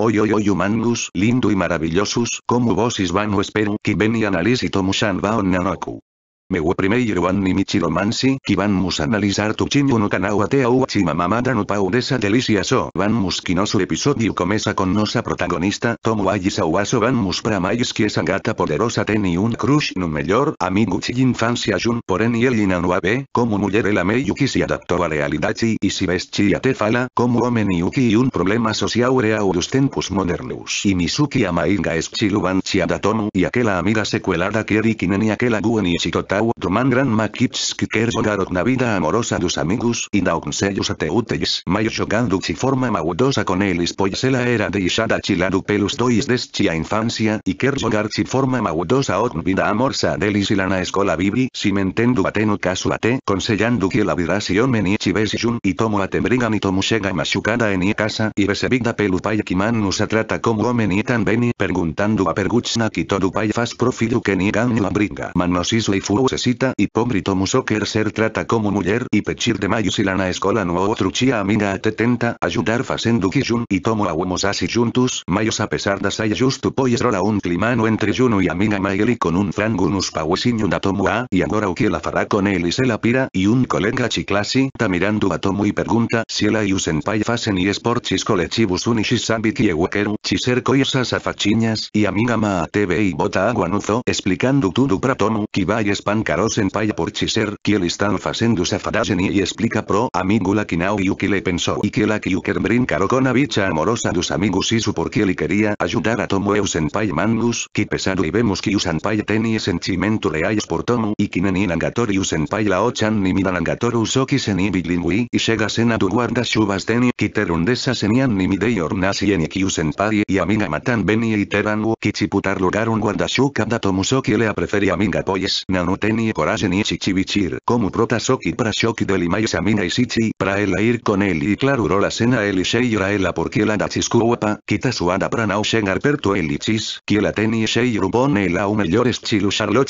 Oy, oy, oy, humangus lindo y maravillosos, como vos is vanu espero que veni analis y va baon nanoku. Me Mewe primei Yeruan ni mansi, ki van mus analizar tu chinyu no kanawa te auachima mamada no pau desa So Van mus quinoso episodio comesa con nosa protagonista, tomu ayis auaso van mus pramais que esa gata poderosa teni un crush no mejor amigo chi infancia jun poren y el inanuabe, como mujer el yuki se adaptó a realidad y si ves chia te fala, como omen yuki y un problema social sociaurea dos tempus modernus. Y misuki amainga es chiluban chiada tomu y aquella amiga secuelada kieri kinen y aquella guen y chitota Automan gran Makits que quer jogar vida amorosa dos amigos y da a Mayo úteis, Mayo jogando de forma maudosa con elis se la era de de Chiladu pelus dois desde infancia infancia y quer jugar de forma maudosa ou vida amorosa de y y escola Bibi si me a até no caso que la viración menichi jun y tomo a tembrigan y tomo chega machucada en i casa y besebigda pelo pai que trata como hombre y tan beni perguntando a Perguchna que todo pai faz profido que ni la y pobre hipócrito Socker ser trata como mujer, y pechir de Mayo si la na escola no otro amina amiga te tenta ayudar fazendo que Jun y Tomo hauemos así juntos, mayos a pesar de saia justo poyes rola un climano entre Juno y amiga Mayeli con un frango nos pauesinho da Tomo a, y agora o que la fará con él y se la pira, y un colega chiclasi ta mirando a Tomo y si si el e en y facen y chis colectivos y que chiser coisas a fachiñas, y amiga ma a TV y bota aguanuzo explicando todo para Tomo, que vaya caro senpai por que kiel están facendo safadaseni y explica pro amigula kinao que le pensó y que la kiuker caro con a bicha amorosa dos amigos y su por y quería ayudar a Tomoe-senpai mangus, que pesado y vemos que senpai tenía sentimiento leales por Tomu y que ni nangatoru senpai la ochan ni miran nangatoru soki seni bilingui y llega sena du guarda shubas teni quiterundesa senian ni midei ornasi en senpai y amiga matan beni y teran que kichiputar lugar un guarda shuka da que le a preferi Aminga poyes nanute y Coraje ni Chichibichir como Protasoki shoki del Imai Samina Isichi para el ir con él y claro la cena el porque la porque el Andachiskuapa quita su ana para Naushengar Arperto elichis, que la Tenie Shei Rubone la Umellores Chilu chilusarlo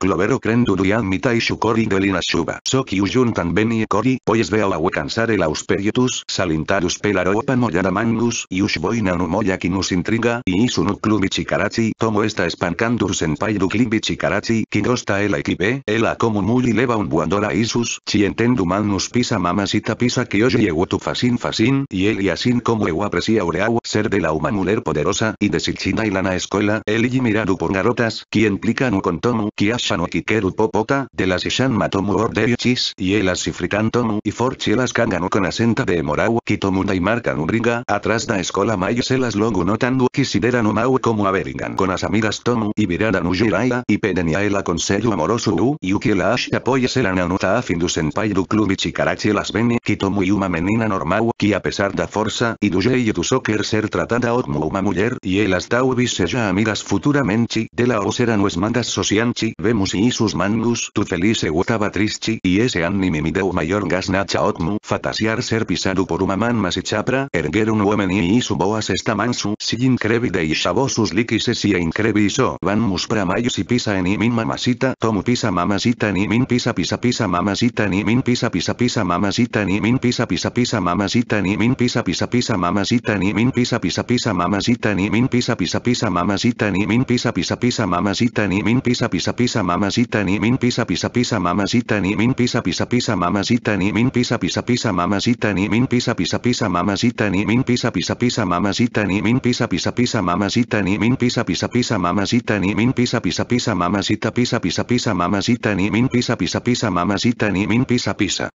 Clovero Crendurian Mitai Shukori del Inashuba Soki tan Tanbeni Kori pues veo a cansar el Ausperitus Salintarus Pelaropa Moyana Mangus y Ushboina Numoya Kinus Intriga y isunuklubichikarachi Clubi tomo esta espancandur Senpai Duklibi Chikarachi Kinosta el equipe, ella como muy leva un buandora isus, si entendu manus pisa mamacita pisa que hoy llegó tu facin facin, y el y así como Ewa aprecia ureau ser de la humanuler poderosa, y de silchina y lana escuela, el y miradu por garotas, que implican con tomu, que no o kikeru popota, de las ishan matomu chis, y el fritan tomu, y forchielas canganu con asenta de morau, que tomunda y marcan un ringa, atrás da escola mayos elas longu notando quisideran mau como averingan con las amigas tomu, y viraran ujiraya, y pedenia el aconsello amoroso y que la Ash apoya la en a fin senpai du club las quito muy yuma menina normal que a pesar da forza y duje y tu soccer ser tratada otmu uma mujer y el hasta se ya amigas futuramente de la osera nues mandas socianchi vemos y sus mangus tu se gustaba trischi y ese anime mi deu mayor gas nacha otmu fatasiar ser pisado por uma man mas y chapra erguer un women y su boas esta mansu si increvi de y sus liquises y increviso so van mus y pisa en y min mamasita tomu pisa mamacita ni min pisa pisa pisa mamacita ni min pisa pisa pisa mamacita ni min pisa pisa pisa mamacita ni min pisa pisa pisa mamacita ni min pisa pisa pisa mamacita ni min pisa pisa pisa mamacita ni min pisa pisa pisa mamacita ni min pisa pisa pisa mamacita ni min pisa pisa pisa mamacita ni min pisa pisa pisa mamacita ni min pisa pisa pisa mamacita ni min pisa pisa pisa mamacita ni min pisa pisa pisa mamacita ni min pisa pisa pisa mamacita ni min pisa pisa pisa mamacita ni min pisa pisa pisa mamacita pisa pisa pisa pisa mamacita ni min pisa pisa pisa mamacita ni min pisa pisa.